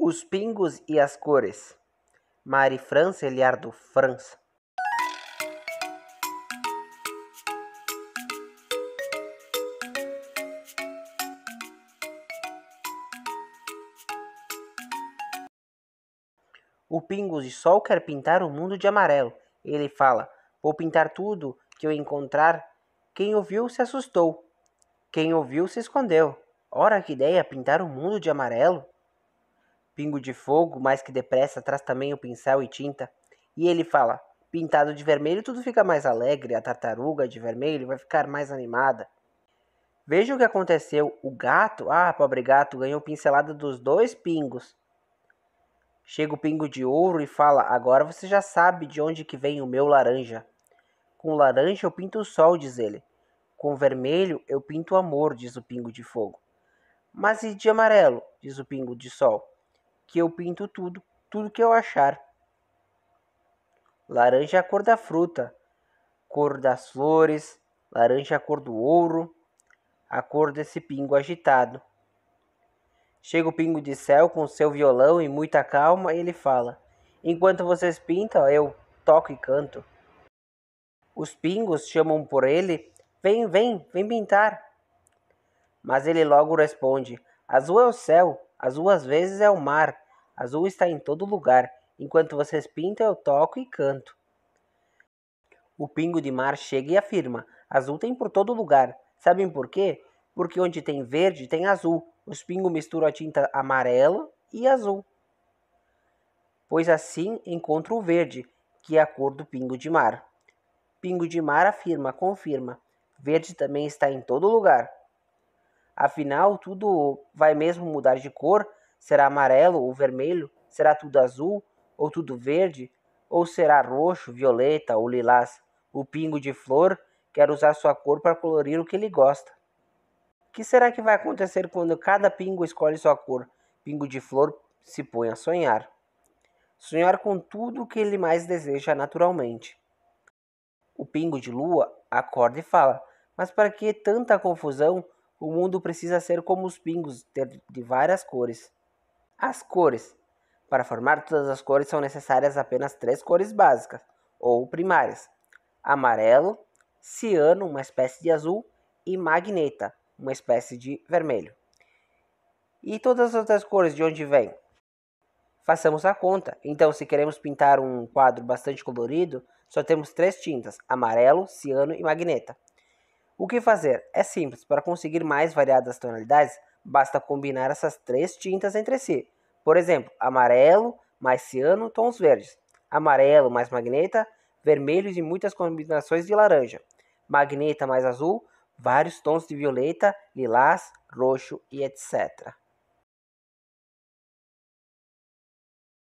Os pingos e as cores. Mari França Eliardo França. O pingo de sol quer pintar o mundo de amarelo. Ele fala: Vou pintar tudo que eu encontrar. Quem ouviu se assustou. Quem ouviu se escondeu. Ora, que ideia pintar o mundo de amarelo! Pingo de fogo, mais que depressa, traz também o pincel e tinta. E ele fala: Pintado de vermelho, tudo fica mais alegre, a tartaruga de vermelho vai ficar mais animada. Veja o que aconteceu. O gato, ah, pobre gato, ganhou pincelada dos dois pingos. Chega o pingo de ouro e fala: Agora você já sabe de onde que vem o meu laranja. Com laranja eu pinto o sol, diz ele. Com vermelho eu pinto o amor, diz o pingo de fogo. Mas e de amarelo? diz o pingo de sol que eu pinto tudo, tudo que eu achar. Laranja é a cor da fruta, cor das flores, laranja é a cor do ouro, a cor desse pingo agitado. Chega o pingo de céu com seu violão e muita calma, e ele fala: Enquanto vocês pintam, eu toco e canto. Os pingos chamam por ele: Vem, vem, vem pintar. Mas ele logo responde: Azul é o céu, Azul às vezes é o mar, azul está em todo lugar. Enquanto vocês pintam, eu toco e canto. O pingo de mar chega e afirma: Azul tem por todo lugar. Sabem por quê? Porque onde tem verde, tem azul. Os pingos misturam a tinta amarelo e azul. Pois assim encontro o verde, que é a cor do pingo de mar. Pingo de mar afirma, confirma: Verde também está em todo lugar. Afinal, tudo vai mesmo mudar de cor? Será amarelo ou vermelho? Será tudo azul ou tudo verde? Ou será roxo, violeta ou lilás? O pingo de flor quer usar sua cor para colorir o que ele gosta. O que será que vai acontecer quando cada pingo escolhe sua cor? Pingo de flor se põe a sonhar. Sonhar com tudo o que ele mais deseja naturalmente. O pingo de lua acorda e fala: Mas para que tanta confusão? O mundo precisa ser como os pingos, ter de várias cores. As cores. Para formar todas as cores são necessárias apenas três cores básicas, ou primárias: amarelo, ciano, uma espécie de azul, e magneta, uma espécie de vermelho. E todas as outras cores de onde vêm? Façamos a conta. Então, se queremos pintar um quadro bastante colorido, só temos três tintas: amarelo, ciano e magneta. O que fazer? É simples, para conseguir mais variadas tonalidades, basta combinar essas três tintas entre si. Por exemplo, amarelo mais ciano, tons verdes. Amarelo mais magneta, vermelhos e muitas combinações de laranja. Magneta mais azul, vários tons de violeta, lilás, roxo e etc.